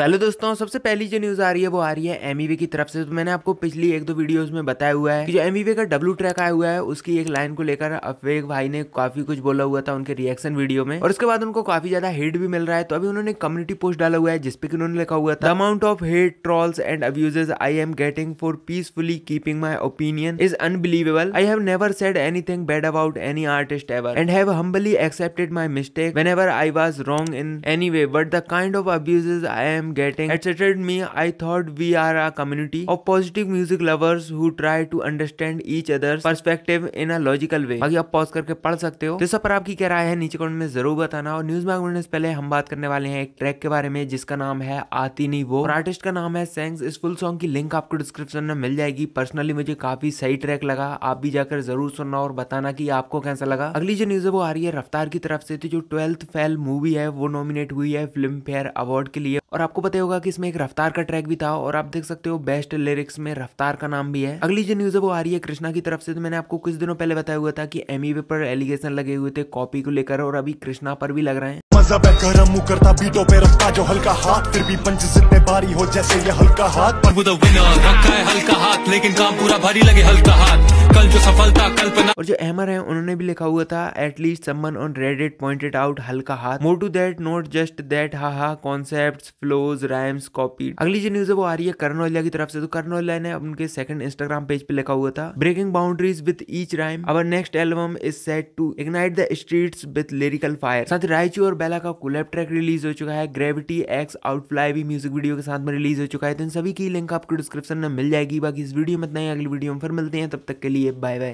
तो हेलो दोस्तों सबसे पहली जो न्यूज़ आ रही है वो आ रही है एमईवे की तरफ से तो मैंने आपको पिछली एक दो वीडियोस में बताया हुआ है कि जो एमईवे का डब्लू ट्रैक आया हुआ है उसकी एक लाइन को लेकर अफेक भाई ने काफी कुछ बोला हुआ था उनके रिएक्शन वीडियो में और उसके बाद उनको काफी ज्यादा हेट भी मिल रहा है तो अभी उन्होंने कम्युनिटी पोस्ट डाला हुआ है जिसपे की उन्होंने लिखा हुआ था amount of hate trolls and abuses I am getting for peacefully keeping my opinion is unbelievable I have never said anything bad about any artist ever and have humbly accepted my mistake when ever I was wrong in any way but the kind of abuses I am am getting excited me. I thought we are a community of positive music lovers who try to understand each other's perspective in a logical way. बाकी आप pause करके पढ़ सकते हो तो सब पर आपकी क्या राय है नीचे कमेंट में जरूर बताना और न्यूज मैगमेंट पहले हम बात करने वाले हैं एक ट्रैक के बारे में जिसका नाम है आती नहीं वो और आर्टिस्ट का नाम है सैंग्स इस फुल सॉन्ग की लिंक आपको डिस्क्रिप्शन में मिल जाएगी पर्सनली मुझे काफी सही ट्रैक लगा आप भी जाकर जरूर सुनना और बताना की आपको कैसा लगा अगली जो न्यूज है वो आ रही है रफ्तार की तरफ से तो जो ट्वेल्थ फेल मूवी है वो नॉमिनेट हुई है फिल्म फेयर अवार्ड के लिए और आपको पता होगा कि इसमें एक रफ्तार का ट्रैक भी था और आप देख सकते हो बेस्ट लिरिक्स में रफ्तार का नाम भी है अगली जो न्यूज है वो आ रही है कृष्णा की तरफ से तो मैंने आपको कुछ दिनों पहले बताया हुआ था कि एमी पर एलिगेशन लगे हुए थे कॉपी को लेकर और अभी कृष्णा पर भी लग रहे हैं तो हल्का हाथ लेकिन काम पूरा भारी लगे हल्का हाथ कल जो सफलता कल्पना और जो एमर है उन्होंने भी लिखा हुआ था at least someone on Reddit pointed out हल्का हाथ more to that not just that हा हा कॉन्सेप्ट फ्लोज राइम्स कॉपी अगली जो न्यूज है वो आ रही है करण की तरफ से तो करण ने उनके सेकंड इंस्टाग्राम पेज पे लिखा हुआ था breaking boundaries with each rhyme our next album is set to ignite the street with lyrical fire साथ रायचू और बेला का कोलैब ट्रैक रिलीज हो चुका है ग्रेविटी एक्स आउटफ्लाई भी म्यूजिक वीडियो के साथ में रिलीज हो चुका है तो इन सभी की लिंक आपको डिस्क्रिप्शन में मिल जाएगी बाकी इस वीडियो में इतना ही अगली वीडियो में फिर मिलते हैं तब तक के लिए bye bye